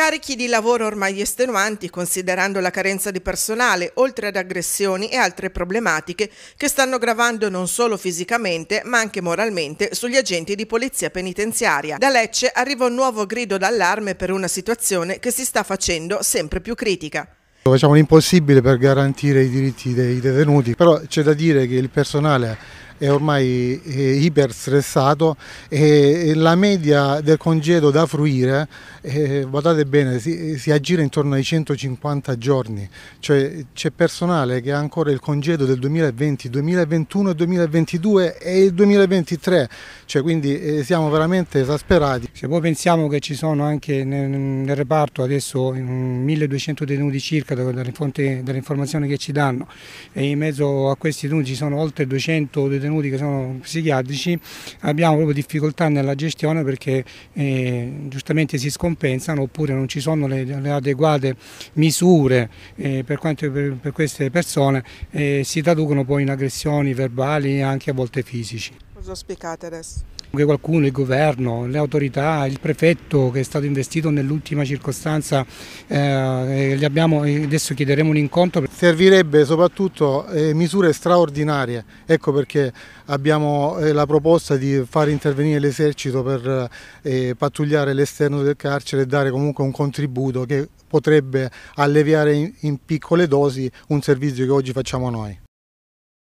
Carichi di lavoro ormai estenuanti, considerando la carenza di personale, oltre ad aggressioni e altre problematiche che stanno gravando non solo fisicamente, ma anche moralmente sugli agenti di polizia penitenziaria. Da Lecce arriva un nuovo grido d'allarme per una situazione che si sta facendo sempre più critica. Facciamo l'impossibile per garantire i diritti dei detenuti, però c'è da dire che il personale è ormai eh, stressato e la media del congedo da fruire, eh, guardate bene, si, si aggira intorno ai 150 giorni, cioè c'è personale che ha ancora il congedo del 2020, 2021, 2022 e il 2023, cioè quindi eh, siamo veramente esasperati. Se poi pensiamo che ci sono anche nel, nel reparto adesso 1200 detenuti circa dalle, fonti, dalle informazioni che ci danno e in mezzo a questi detenuti ci sono oltre 200 detenuti detenuti che sono psichiatrici abbiamo proprio difficoltà nella gestione perché eh, giustamente si scompensano oppure non ci sono le, le adeguate misure eh, per, quanto, per, per, queste persone eh, si traducono poi in aggressioni verbali e anche a volte fisici. Cosa auspicate adesso? Che qualcuno, il governo, le autorità, il prefetto che è stato investito nell'ultima circostanza, eh, eh abbiamo, eh, adesso chiederemo un incontro. Servirebbe soprattutto eh, misure straordinarie, ecco perché abbiamo eh, la proposta di far intervenire l'esercito per eh, pattugliare l'esterno del carcere e dare comunque un contributo che potrebbe alleviare in, in piccole dosi un servizio che oggi facciamo noi.